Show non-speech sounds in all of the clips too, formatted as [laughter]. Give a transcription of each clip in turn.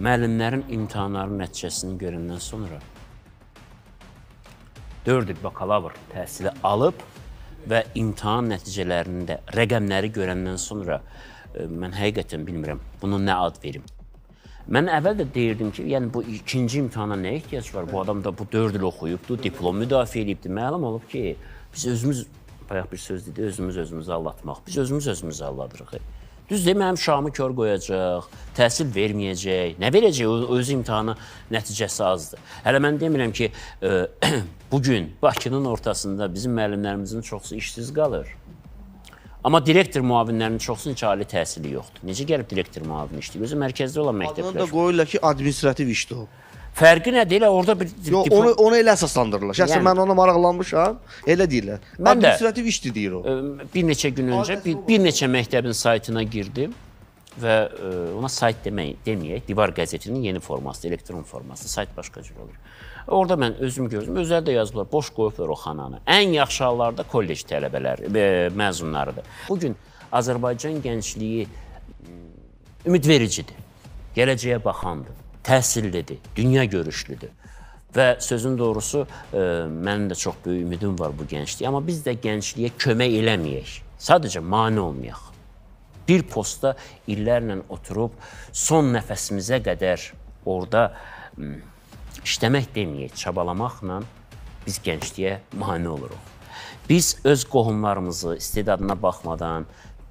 Müəllimlərin imtahanları nəticəsini görəndən sonra 4 il bakalavr təhsili alıb və imtahan nəticələrində rəqəmləri görəndən sonra ə, e, mən həqiqətən bilmirəm buna nə ad verim. Mən əvvəl də deyirdim ki, yəni bu ikinci imtahana nə ehtiyac var? Bu adam da bu 4 il oxuyubdu, diplom müdafiə eləyibdi. Məlum olub ki, biz özümüz bayaq bir söz dedi, özümüz özümüzü aldatmaq. Biz özümüz özümüzü aldatırıq. Düz deməyəm Şamı kör qoyacaq, təhsil verməyəcək. Nə verəcək? O öz imtahanı nəticəsi azdır. Hələ mən demirəm ki, ə, e, [clears throat] bu gün Bakının ortasında bizim müəllimlərimizin çoxu işsiz qalır. Amma direktor müavinlərinin çoxsunun ki, ali təhsili yoxdur. Necə gəlib direktor müavini işləyir? Özü mərkəzdə olan məktəblər. Adını da qoyurlar ki, administrativ işdir o. Fərqi nədir? Elə orada bir Yox, onu onu elə əsaslandırırlar. Şəxsən yəni, mən ona maraqlanmışam. Elə deyirlər. Mən hə, administrativ işdir deyir o. Bir neçə gün öncə bir, bir neçə məktəbin saytına girdim və ə, ona sayt demək deməyək, Divar qəzetinin yeni forması, elektron forması, sayt başqa cür olur. Orda mən özüm gördüm, özləri də yazdılar, boş qoyublar o xananı. Ən yaxşı hallarda kollec tələbələri, məzunlarıdır. Bu gün Azərbaycan gəncliyi ümidvericidir. Gələcəyə baxandır təhsillidir, dünya görüşlüdür. Və sözün doğrusu, e, mənim də çox böyük ümidim var bu gəncliyə, amma biz də gəncliyə kömək eləməyək. Sadəcə mane olmayaq. Bir postda illərlə oturub son nəfəsimizə qədər orada işləmək deməyək, çabalamaqla biz gəncliyə mane oluruq. Biz öz qohumlarımızı istedadına baxmadan,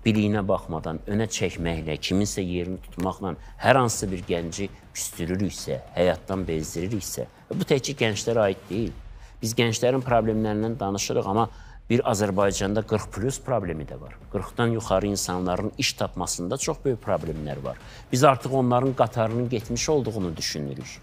biliyinə baxmadan önə çəkməklə, kiminsə yerini tutmaqla hər hansı bir gənci küstürürüksə, həyatdan bezdiririksə, e, bu təkcə gənclərə aid deyil. Biz gənclərin problemlərindən danışırıq, amma bir Azərbaycanda 40 plus problemi də var. 40-dan yuxarı insanların iş tapmasında çox böyük problemlər var. Biz artıq onların qatarının getmiş olduğunu düşünürük.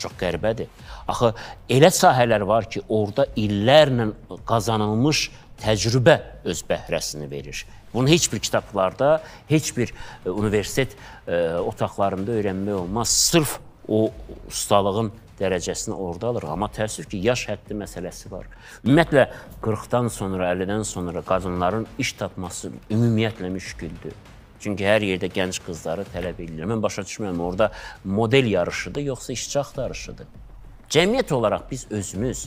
Çox qəribədir. Axı elə sahələr var ki, orada illərlə qazanılmış təcrübə öz bəhrəsini verir. Bunu heç bir kitablarda, heç bir e, universitet e, otaqlarında öyrənmək olmaz. Sırf o ustalığın dərəcəsini orada alır. Amma təəssüf ki, yaş həddi məsələsi var. Ümumiyyətlə 40-dan sonra, 50-dən sonra qadınların iş tapması ümumiyyətlə müşküldür. Çünki hər yerdə gənc qızları tələb edilir. Mən başa düşmürəm, orada model yarışıdır, yoxsa işçi axtarışıdır. Cəmiyyət olaraq biz özümüz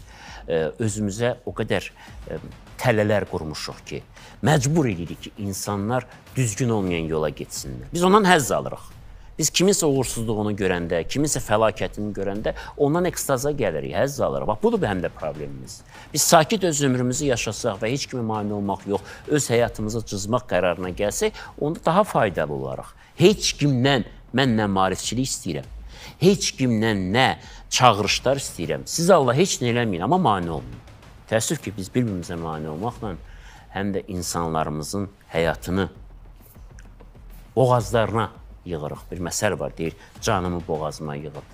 e, özümüzə o qədər e, tələlər qurmuşuq ki, məcbur edirik ki, insanlar düzgün olmayan yola getsinlər. Biz ondan həzz alırıq. Biz kiminsə uğursuzluğunu görəndə, kiminsə fəlakətini görəndə ondan ekstaza gəlirik, həzz alırıq. Bax budur həm də problemimiz. Biz sakit öz ömrümüzü yaşasaq və heç kimə mane olmaq yox, öz həyatımızı cızmaq qərarına gəlsək, onda daha faydalı olarıq. Heç kimdən mən nə maarifçilik istəyirəm, heç kimdən nə çağırışlar istəyirəm. Siz Allah heç nə eləməyin, amma mane olmayın. Təəssüf ki, biz bir-birimizə mane olmaqla həm də insanlarımızın həyatını boğazlarına yığırıq. Bir məsəl var, deyir, canımı boğazıma yığıb.